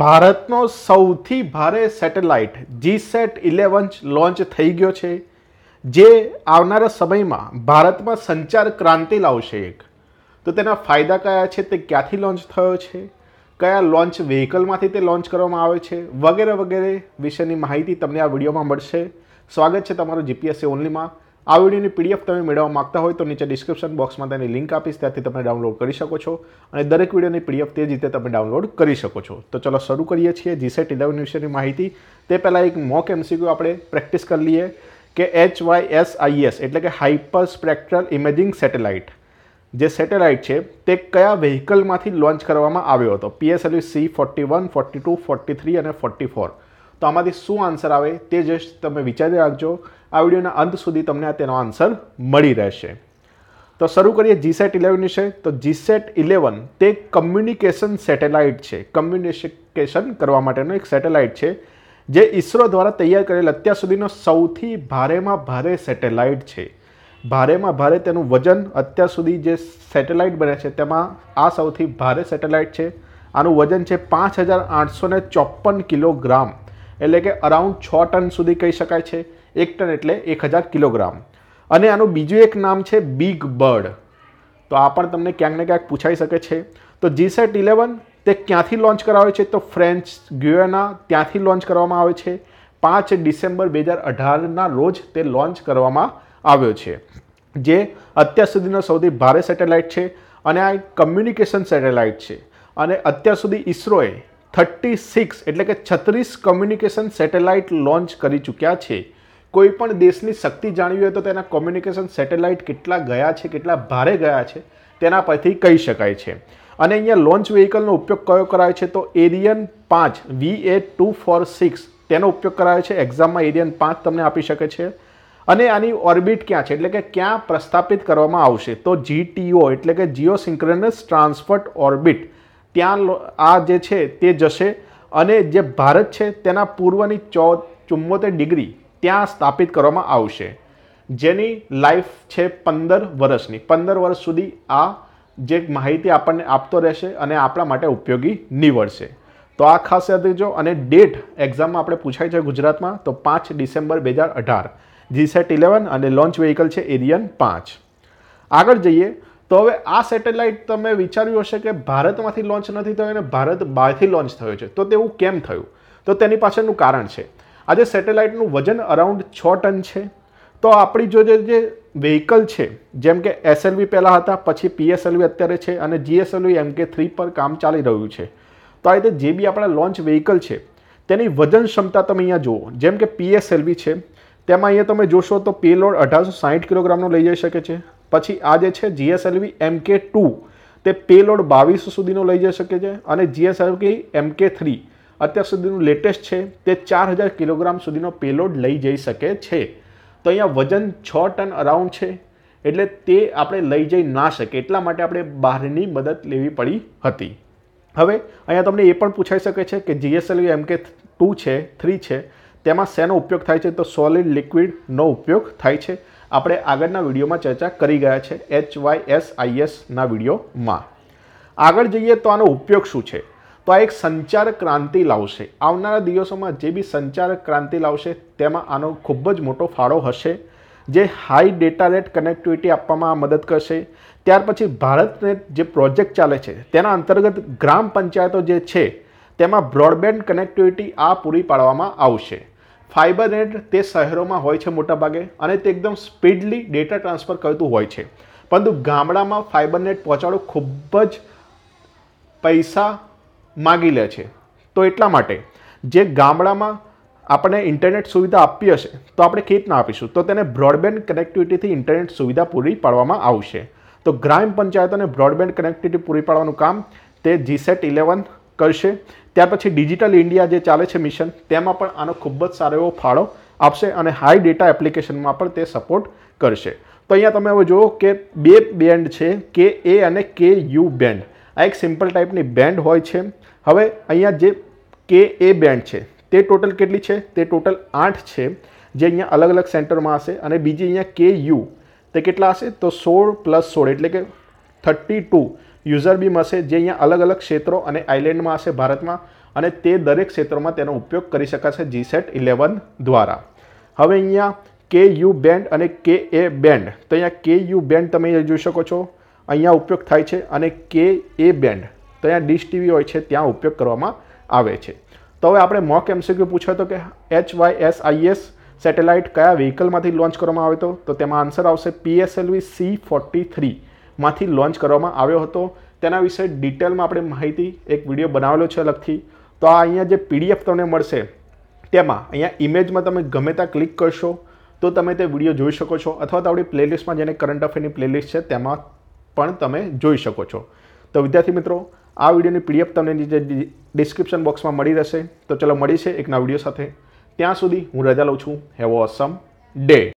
ભારતનો સૌથી ભારે satellite GSAT eleven launch થઈ ગયો છે જે આવનારા સમયમાં ભારતમાં સંચાર ક્રાંતિ લાવશે એક તો તેના ફાયદા કયા છે તે ક્યાંથી લોન્ચ થયો છે કયા લોન્ચ વ્હીકલમાંથી તે લોન્ચ કરવામાં આવે છે વગેરે વગેરે વિશેની માહિતી તમને આ વિડીયોમાં મળશે સ્વાગત છે તમારું જીપીએસસી ઓનલીમાં આ વિડીયોની પીડીએફ તમે મેળવવા માગતા હોય તો નીચે ડિસ્ક્રિપ્શન બોક્સમાં તેની લિંક આપીશ ત્યાંથી તમે ડાઉનલોડ કરી શકો છો અને દરેક વિડીયોની પીડીએફ તે જ રીતે તમે ડાઉનલોડ કરી શકો છો તો ચલો શરૂ કરીએ છીએ જીસેટ ઇલેવન વિશેની માહિતી તે પહેલાં એક મોક એમસીક્યુ આપણે પ્રેક્ટિસ કરી લઈએ કે એચ વાય એસ આઈએસ એટલે કે હાઇપર સ્પેક્ટ્રલ ઇમેજિંગ સેટેલાઇટ જે સેટેલાઇટ છે તે કયા વ્હીકલમાંથી લોન્ચ કરવામાં આવ્યો હતો PSLV C forty one forty two forty three અને ફોર્ટી ફોર તો આમાંથી શું આન્સર આવે તે જસ્ટ તમે વિચારી રાખજો આ વિડીયોના અંત સુધી તમને તેનો આન્સર મળી રહેશે તો શરૂ કરીએ જીસેટ ઇલેવન વિશે તો જીસેટ ઇલેવન તે કમ્યુનિકેશન સેટેલાઇટ છે કમ્યુનિકેશન કરવા માટેનો એક સેટેલાઇટ છે જે ઇસરો દ્વારા તૈયાર કરેલ અત્યાર સુધીનો સૌથી ભારેમાં ભારે સેટેલાઇટ છે ભારેમાં ભારે તેનું વજન અત્યાર સુધી જે સેટેલાઇટ બને છે તેમાં આ સૌથી ભારે સેટેલાઇટ છે આનું વજન છે પાંચ હજાર આઠસો ચોપન કિલોગ્રામ એટલે કે અરાઉન્ડ છ ટન સુધી કહી શકાય છે એક ટન એટલે એક હજાર કિલોગ્રામ અને આનું બીજું એક નામ છે બિગ બર્ડ તો આ પણ તમને ક્યાંક ને ક્યાંક પૂછાઈ શકે છે તો જીસેટ ઇલેવન તે ક્યાંથી લોન્ચ કરાવે છે તો ફ્રેન્ચ ગ્યુએના ત્યાંથી લોન્ચ કરવામાં આવે છે પાંચ ડિસેમ્બર બે હજાર અઢારના રોજ તે લોન્ચ કરવામાં આવ્યો છે જે અત્યાર સુધીનો સૌથી ભારે સેટેલાઇટ છે અને આ કમ્યુનિકેશન સેટેલાઇટ છે અને અત્યાર સુધી ઇસરોએ થર્ટી સિક્સ એટલે કે છત્રીસ કોમ્યુનિકેશન સેટેલાઇટ લોન્ચ કરી ચૂક્યા છે કોઈપણ દેશની શક્તિ જાણવી હોય તો તેના કોમ્યુનિકેશન સેટેલાઇટ કેટલા ગયા છે કેટલા ભારે ગયા છે તેના પરથી કહી શકાય છે અને અહીંયા લોન્ચ વેહિકલનો ઉપયોગ કયો કરાયો છે તો એરિયન પાંચ V A two four six તેનો ઉપયોગ કરાયો છે એક્ઝામમાં એરિયન પાંચ તમને આપી શકે છે અને આની ઓર્બિટ ક્યાં છે એટલે કે ક્યાં પ્રસ્થાપિત કરવામાં આવશે તો જીટીઓ એટલે કે જીઓ સિંક્રનસ ટ્રાન્સફર્ટ ઓર્બિટ ત્યાં આ જે છે તે જશે અને જે ભારત છે તેના પૂર્વની ચો ચુમ્મોતેર ડિગ્રી ત્યાં સ્થાપિત કરવામાં આવશે જેની લાઈફ છે પંદર વર્ષની પંદર વર્ષ સુધી આ જે માહિતી આપણને આપતો રહેશે અને આપણા માટે ઉપયોગી નીવડશે તો આ ખાસ યાદ રાખજો અને ડેટ એક્ઝામમાં આપણે પૂછાય છે ગુજરાતમાં તો પાંચ ડિસેમ્બર બે હજાર અઢાર જીસેટ ઇલેવન અને લોન્ચ વેહિકલ છે એરિયન પાંચ આગળ જઈએ તો હવે આ સેટેલાઇટ તમે વિચાર્યું હશે કે ભારતમાંથી લોન્ચ નથી થયો અને ભારત બહારથી લોન્ચ થયો છે તો તેવું કેમ થયું તો તેની પાછળનું કારણ છે આજે સેટેલાઇટનું વજન અરાઉન્ડ છ ટન છે તો આપણી જો જે વેહિકલ છે જેમ કે એસએલવી પહેલાં હતા પછી પીએસએલવી અત્યારે છે અને જીએસએલવી એમ કે થ્રી પર કામ ચાલી રહ્યું છે તો આ રીતે જે બી આપણા લોન્ચ વેહિકલ છે તેની વજન ક્ષમતા તમે અહીંયા જુઓ જેમ કે પીએસએલવી છે તેમાં અહીંયા તમે જોશો તો પેલોડ અઢારસો સાહીઠ કિલોગ્રામનો લઈ જઈ શકે છે પછી આ જે છે જીએસએલવી એમકે ટુ તે પેલોડ બાવીસ સુધીનો લઈ જઈ શકે છે અને જીએસએલવી એમકે થ્રી અત્યાર સુધીનું લેટેસ્ટ છે તે ચાર હજાર કિલોગ્રામ સુધીનો પેલોડ લઈ જઈ શકે છે તો અહીંયા વજન છ ટન અરાઉન્ડ છે એટલે તે આપણે લઈ જઈ ના શકે એટલા માટે આપણે બહારની મદદ લેવી પડી હતી હવે અહીંયા તમને એ પણ પૂછાઈ શકે છે કે જીએસએલવી એમકે ટુ છે થ્રી છે તેમાં શેનો ઉપયોગ થાય છે તો સોલિડ લિક્વિડનો ઉપયોગ થાય છે આપણે આગળના વિડીયોમાં ચર્ચા કરી ગયા છે એચ વાય એસ આઈ એસના વિડીયોમાં આગળ જઈએ તો આનો ઉપયોગ શું છે તો આ એક સંચાર ક્રાંતિ લાવશે આવનારા દિવસોમાં જે બી સંચાર ક્રાંતિ લાવશે તેમાં આનો ખૂબ જ મોટો ફાળો હશે જે હાઈ ડેટા રેટ કનેક્ટિવિટી આપવામાં મદદ કરશે ત્યાર પછી ભારતને જે પ્રોજેક્ટ ચાલે છે તેના અંતર્ગત ગ્રામ પંચાયતો જે છે તેમાં બ્રોડબેન્ડ કનેક્ટિવિટી આ પૂરી પાડવામાં આવશે ફાઇબર નેટ તે શહેરોમાં હોય છે મોટાભાગે અને તે એકદમ સ્પીડલી ડેટા ટ્રાન્સફર કરતું હોય છે પરંતુ ગામડામાં ફાઇબર નેટ પહોંચાડવું ખૂબ જ પૈસા માગી લે છે તો એટલા માટે જે ગામડામાં આપણે ઇન્ટરનેટ સુવિધા આપી હશે તો આપણે કેવી રીતના આપીશું તો તેને બ્રોડબેન્ડ કનેક્ટિવિટીથી ઇન્ટરનેટ સુવિધા પૂરી પાડવામાં આવશે તો ગ્રામ પંચાયતોને બ્રોડબેન્ડ કનેક્ટિવિટી પૂરી પાડવાનું કામ તે જીસેટ ઇલેવન કરશે ત્યાર પછી ડિજિટલ ઇન્ડિયા જે ચાલે છે મિશન તેમાં પણ આનો ખૂબ જ સારો એવો ફાળો આપશે અને હાઈ ડેટા એપ્લિકેશનમાં પણ તે સપોર્ટ કરશે તો અહીંયા તમે હવે જુઓ કે બે બેન્ડ છે કે એ અને કે યુ બેન્ડ આ એક સિમ્પલ ટાઈપની બેન્ડ હોય છે હવે અહીંયા જે કે એ બેન્ડ છે તે ટોટલ કેટલી છે તે ટોટલ આઠ છે જે અહીંયા અલગ અલગ સેન્ટરમાં હશે અને બીજી અહીંયા કે યુ તે કેટલા હશે તો સોળ પ્લસ સોળ એટલે કે થર્ટી ટુ યુઝર બી મળશે જે અહીંયા અલગ અલગ ક્ષેત્રો અને આઇલેન્ડમાં હશે ભારતમાં અને તે દરેક ક્ષેત્રોમાં તેનો ઉપયોગ કરી શકાશે જીસેટ ઇલેવન દ્વારા હવે અહીંયા કે યુ બેન્ડ અને કે એ બેન્ડ તો અહીંયા કે યુ બેન્ડ તમે જોઈ શકો છો અહીંયા ઉપયોગ થાય છે અને કે એ બેન્ડ તો અહીંયા ડીશ ટીવી હોય છે ત્યાં ઉપયોગ કરવામાં આવે છે તો હવે આપણે મોક એમસીક્યુ પૂછ્યો હતો કે H Y S IS satellite કયા વ્હીકલમાંથી લોન્ચ કરવામાં આવે તો તેમાં આન્સર આવશે પીએસએલવી સી ફોર્ટી થ્રી માંથી લોન્ચ કરવામાં આવ્યો હતો તેના વિશે ડિટેલમાં આપણે માહિતી એક વિડીયો બનાવેલો છે અલગથી તો આ અહીંયા જે પીડીએફ તમને મળશે તેમાં અહીંયા ઇમેજમાં તમે ગમે ત્યાં ક્લિક કરશો તો તમે તે વિડીયો જોઈ શકો છો અથવા તો આપણી પ્લેલિસ્ટમાં જેને કરંટ અફેરની પ્લેલિસ્ટ છે તેમાં પણ તમે જોઈ શકો છો તો વિદ્યાર્થી મિત્રો આ વિડીયોની પીડીએફ તમને નીચે ડિસ્ક્રિપ્શન બોક્સમાં મળી રહેશે તો ચલો મળીએ છે એકના વિડીયો સાથે ત્યાં સુધી હું રજા લઉં છું હેવ અ ઓસમ ડે